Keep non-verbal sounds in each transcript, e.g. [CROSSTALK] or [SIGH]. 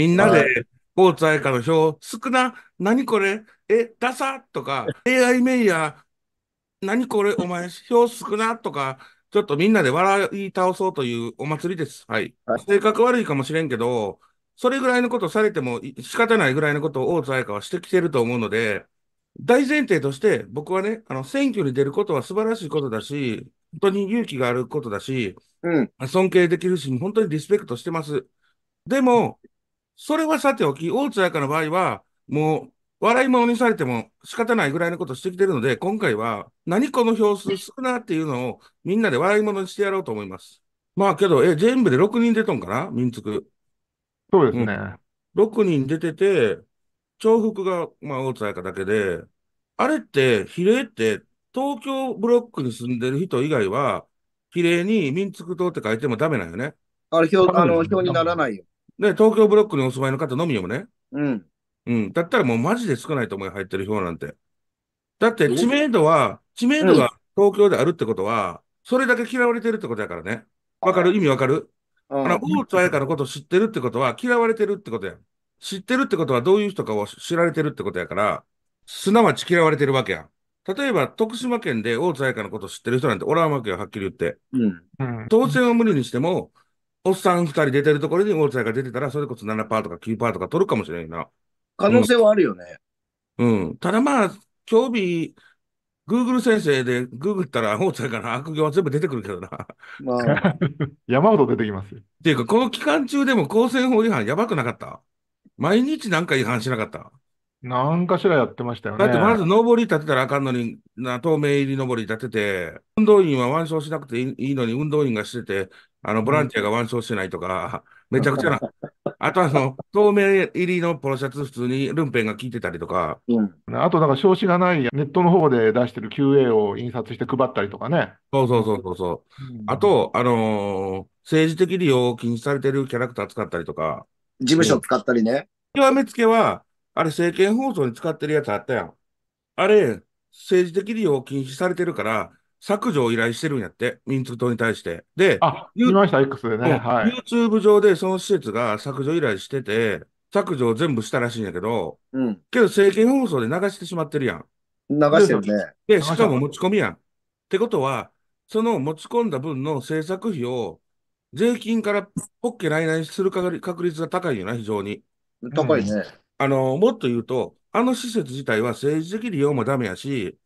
みんなで、大津ー愛花の表、少な、何これ、え、ダサとか、AI メイヤー、何これ、お前、票少なとか、ちょっとみんなで笑い倒そうというお祭りです。はい。性格悪いかもしれんけど、それぐらいのことされても仕方ないぐらいのことを大津彩花はしてきてると思うので、大前提として僕はね、あの、選挙に出ることは素晴らしいことだし、本当に勇気があることだし、うん、尊敬できるし、本当にリスペクトしてます。でも、それはさておき、大津彩香の場合は、もう、笑い物にされても仕方ないぐらいのことしてきてるので、今回は、何この票数少なっていうのを、みんなで笑い物にしてやろうと思います。まあけど、え、全部で6人出とんかな民族。そうですね、うん。6人出てて、重複が、まあ、大津彩香だけで、あれって、比例って、東京ブロックに住んでる人以外は、比例に民族党って書いてもダメなんよね。あれ、表、あの、表にならないよ。で、東京ブロックにお住まいの方のみよね。うん。うん。だったらもうマジで少ないと思い入ってる票なんて。だって知名度は、知名度が東京であるってことは、それだけ嫌われてるってことやからね。わかる意味わかるあの、大津彩香のこと知ってるってことは、嫌われてるってことや。知ってるってことは、どういう人かを知られてるってことやから、すなわち嫌われてるわけや。例えば、徳島県で大津彩香のこと知ってる人なんておらんわけよ、はっきり言って。うん、当選を無理にしても、おっさん二人出てるところに落合が出てたら、それこそ7%とか9%とか取るかもしれないな。可能性はあるよね。うん。うん、ただまあ、興味、Google 先生でググったら、大津から悪行は全部出てくるけどな。まあ、[LAUGHS] 山ほど出てきますよ。っていうか、この期間中でも公選法違反やばくなかった毎日なんか違反しなかった何かしらやってましたよね。だってまず上り立てたらあかんのに、な透明入り上り立てて、運動員は腕章しなくていいのに運動員がしてて、あの、ボランティアが腕章してないとか、[LAUGHS] めちゃくちゃな。あとはその、[LAUGHS] 透明入りのポロシャツ、普通にルンペンが効いてたりとか。うん、あと、なんか、表紙がないネットの方で出してる QA を印刷して配ったりとかね。そうそうそうそう。うん、あと、あのー、政治的利用を禁止されてるキャラクター使ったりとか。事務所使ったりね。極めつけは、あれ、政見放送に使ってるやつあったやん。あれ、政治的利用禁止されてるから、削除を依頼してるんやって、民族党に対して。で、あ、いました、X でね。はい、YouTube 上でその施設が削除依頼してて、削除を全部したらしいんやけど、うん、けど政見放送で流してしまってるやん。流してるね。で、しかも持ち込みやん。ってことは、その持ち込んだ分の制作費を税金からポッケーにする確率が高いよな、非常に。高いね。あの、もっと言うと、あの施設自体は政治的利用もダメやし、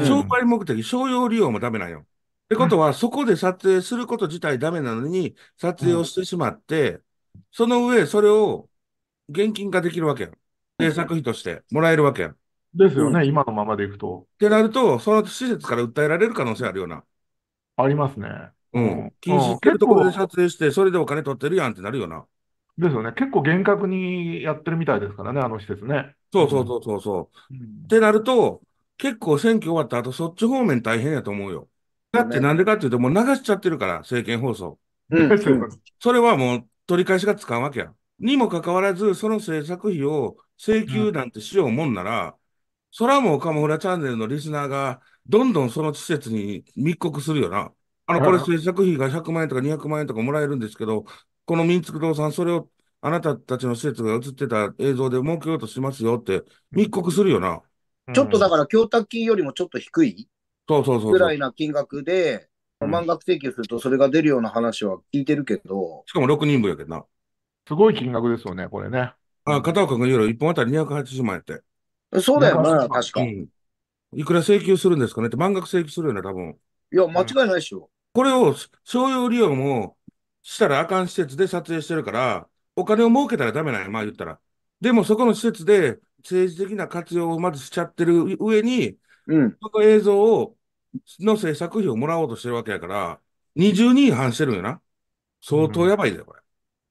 商売目的、商用利用もダメなんよ。ってことは、そこで撮影すること自体ダメなのに、撮影をしてしまって、その上、それを現金化できるわけやん。制作費としてもらえるわけやん。ですよね、うん、今のままでいくと。ってなると、その施設から訴えられる可能性あるような。ありますね。うん。禁止してるところで撮影して、それでお金取ってるやんってなるよな。ですよね。結構厳格にやってるみたいですからね、あの施設ね。そうそうそうそう。うん、ってなると、結構選挙終わった後、そっち方面大変やと思うよ。だってなんでかっていうと、もう流しちゃってるから、政見放送。うん、それはもう取り返しがつかんわけや。にもかかわらず、その制作費を請求なんてしようもんなら、うん、そらもうカモフラチャンネルのリスナーが、どんどんその施設に密告するよな。あの、これ制作費が100万円とか200万円とかもらえるんですけど、この民築堂さん、それをあなたたちの施設が映ってた映像で儲けようとしますよって密告するよな。ちょっとだから供託金よりもちょっと低いぐらいな金額で、満額請求するとそれが出るような話は聞いてるけど。しかも6人分やけどな。すごい金額ですよね、これね。あ片岡君言うより1本あたり280万やって。そうだよな、確か、うん、いくら請求するんですかねって、満額請求するよな、多分。いや、間違いないでしょ。うん、これを商用利用もしたらあかん施設で撮影してるから、お金を儲けたらダメなんや、まあ言ったら。でもそこの施設で政治的な活用をまずしちゃってる上に、うん、その映像を、の制作費をもらおうとしてるわけやから、二重に違反してるんよな。相当やばいぜ、これ。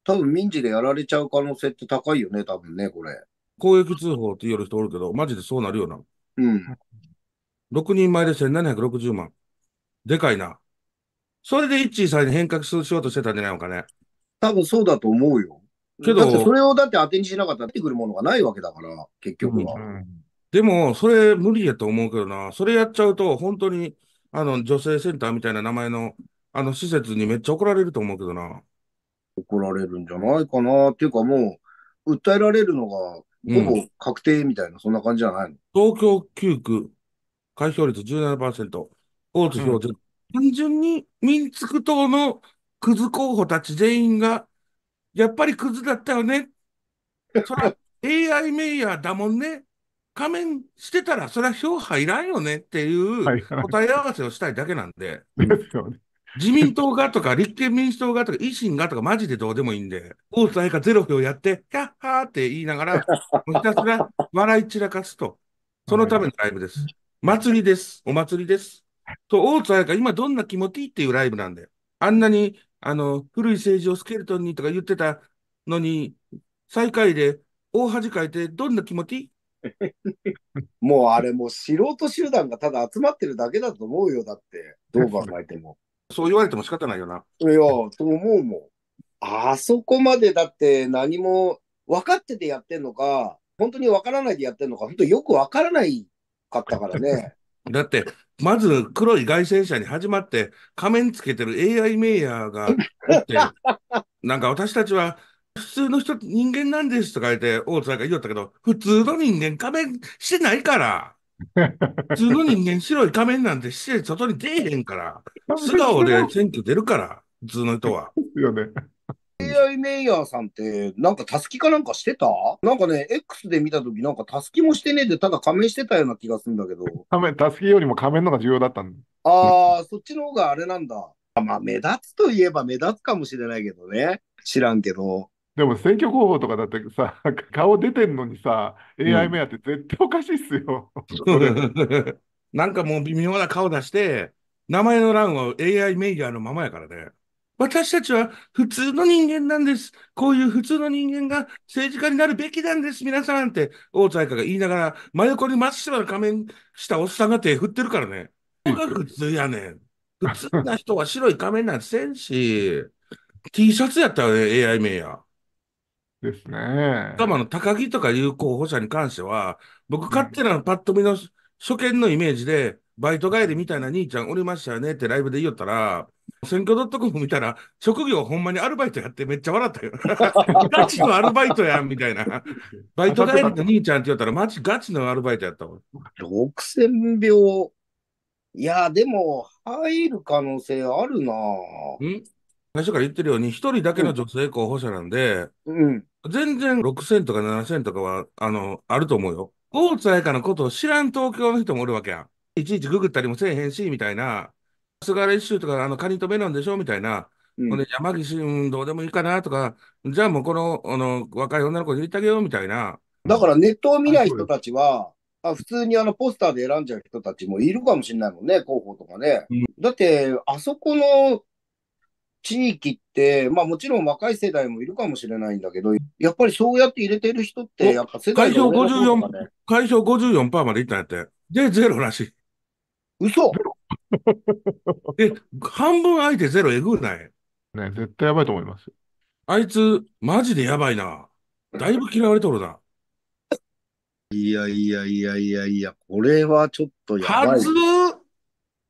多分民事でやられちゃう可能性って高いよね、多分ね、これ。公益通報って言う人おるけど、マジでそうなるよな。うん。6人前で1760万。でかいな。それで一致さんに変革しようとしてたんじゃないのかね。多分そうだと思うよ。けど、それをだって当てにしなかったら出てくるものがないわけだから、結局は。うんうん、でも、それ無理やと思うけどな、それやっちゃうと、本当に、あの、女性センターみたいな名前の、あの施設にめっちゃ怒られると思うけどな。怒られるんじゃないかなっていうかもう、訴えられるのが、ほぼ確定みたいな、うん、そんな感じじゃないの東京9区、開票率17%、大津票、うん、単純に民族党のクズ候補たち全員がやっぱりクズだったよね。そら、AI メイヤーだもんね。仮面してたら、そりゃ票入らんよねっていう答え合わせをしたいだけなんで。自民党がとか、立憲民主党がとか、維新がとか、マジでどうでもいいんで、大津彩がゼロ票やって、キャッハーって言いながら、ひたすら笑い散らかすと。そのためのライブです。祭りです。お祭りです。と、大津彩が今どんな気持ちいいっていうライブなんで、あんなにあの、古い政治をスケルトンにとか言ってたのに、最下位で大恥かいて、どんな気持ち [LAUGHS] もうあれ、もう素人集団がただ集まってるだけだと思うよ、だって、どう考えても。[LAUGHS] そう言われても仕方ないよな。いや、と思うもん。あそこまでだって何も分かっててやってんのか、本当に分からないでやってんのか、本当よく分からないかったからね。だって、まず黒い外戦車に始まって、仮面つけてる AI メイヤーがって、[LAUGHS] なんか私たちは普通の人、人間なんですとか言って、大津さんが言おったけど、普通の人間仮面してないから。[LAUGHS] 普通の人間白い仮面なんてして外に出えへんから、素顔で選挙出るから、普通の人は。ですよね。AI メイヤーさんって、なんかタスキかなんかしてたなんかね、X で見たとき、なんかタスキもしてねえで、ただ仮面してたような気がするんだけど。仮面、タスキよりも仮面のが重要だったんああ、そっちの方があれなんだ。まあ、目立つといえば目立つかもしれないけどね。知らんけど。でも選挙候補とかだってさ、[LAUGHS] 顔出てんのにさ、AI メイヤーって絶対おかしいっすよ。[LAUGHS] なんかもう微妙な顔出して、名前の欄は AI メイヤーのままやからね。私たちは普通の人間なんです。こういう普通の人間が政治家になるべきなんです、皆さんって、大財家が言いながら、真横に真っ白な仮面したおっさんが手振ってるからね。これが普通やねん。普通な人は白い仮面なんてせんし、T シャツやったらね、AI 名や。ですね。頭の高木とかいう候補者に関しては、僕勝手なパッと見の初見のイメージで、バイト帰りみたいな兄ちゃんおりましたよねってライブで言おったら、選挙 .com 見たら、職業ほんまにアルバイトやってめっちゃ笑ったよ。[LAUGHS] ガチのアルバイトやん、みたいな。[LAUGHS] バイト帰りの兄ちゃんって言ったら、マジガチのアルバイトやったわ。6000秒。いや、でも、入る可能性あるなぁ。最初から言ってるように、一人だけの女性候補者なんで、うん、全然6000とか7000とかは、あの、あると思うよ。大津彩香のことを知らん東京の人もおるわけやん。いちいちググったりもせえへんし、みたいな。菅原一秀とか、あの、カニとメロンでしょみたいな。うん、山岸、うん、どうでもいいかなとか、じゃあもうこのあの若い女の子に言ってあげようみたいな。だからネットを見ない人たちは、あ普通にあのポスターで選んじゃう人たちもいるかもしれないもんね、広報とかね。うん、だって、あそこの地域って、まあもちろん若い世代もいるかもしれないんだけど、やっぱりそうやって入れてる人って、やっぱ世代の、ね、解消54%までいったんやって。で、ゼロらしい。嘘 [LAUGHS] え、半分相手ゼロえぐない。ね、絶対やばいと思います。あいつ、マジでやばいな。だいぶ嫌われとるな。いやいやいやいやいや、これはちょっとやばい。はず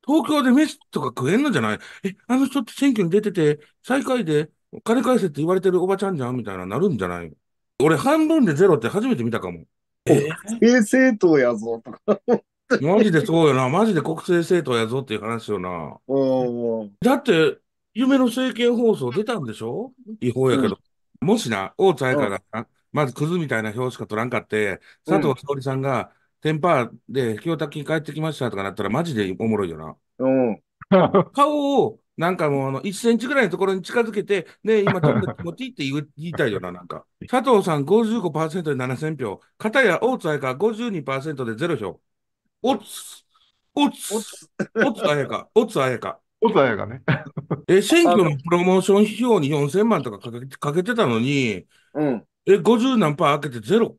東京で飯とか食えんのじゃないえ、あの人って選挙に出てて、最下位で金返せって言われてるおばちゃんじゃんみたいななるんじゃない俺、半分でゼロって初めて見たかも。えー、政党やぞとか。マジでそうよな。マジで国政政党やぞっていう話よな。だって、夢の政見放送出たんでしょ違法やけど。うん、もしな、大津彩香が、まずクズみたいな票しか取らんかって、佐藤沙織さんが、テンパーで京田金帰ってきましたとかなったらマジでおもろいよな。うん。顔を、なんかもうあの1センチぐらいのところに近づけて、ね、今ちょっと気持ちいいって言言いたいよな、[LAUGHS] なんか。佐藤さん55%で7000票、片や大津愛が52%で0票。おつ、おつ、おつあやか、おつあやか。おつあやかね。え、選挙のプロモーション費用に4000万とかかけかけてたのに、うん。え、50何パー開けてゼロ。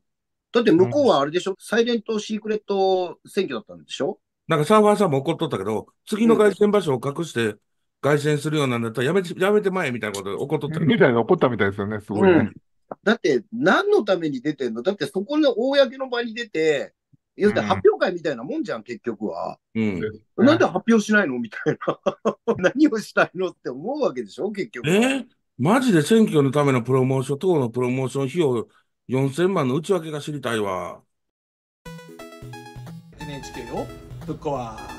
だって向こうはあれでしょ、うん、サイレントシークレット選挙だったんでしょなんかサーファーさんも怒っとったけど、次の凱旋場所を隠して、凱旋するようなんだったらやめて、やめてまえみたいなことで怒っとった。みたいな怒ったみたいですよね、すごいね。うんだって、何のために出てんのだって、そこの公の場に出て、言うて発表会みたいなもんじゃん、うん、結局は。うん。なんで発表しないの [LAUGHS] みたいな。[LAUGHS] 何をしたいのって思うわけでしょ結局。えマジで選挙のためのプロモーション、党のプロモーション費用4000万の内訳が知りたいわ。NHK のぶっ壊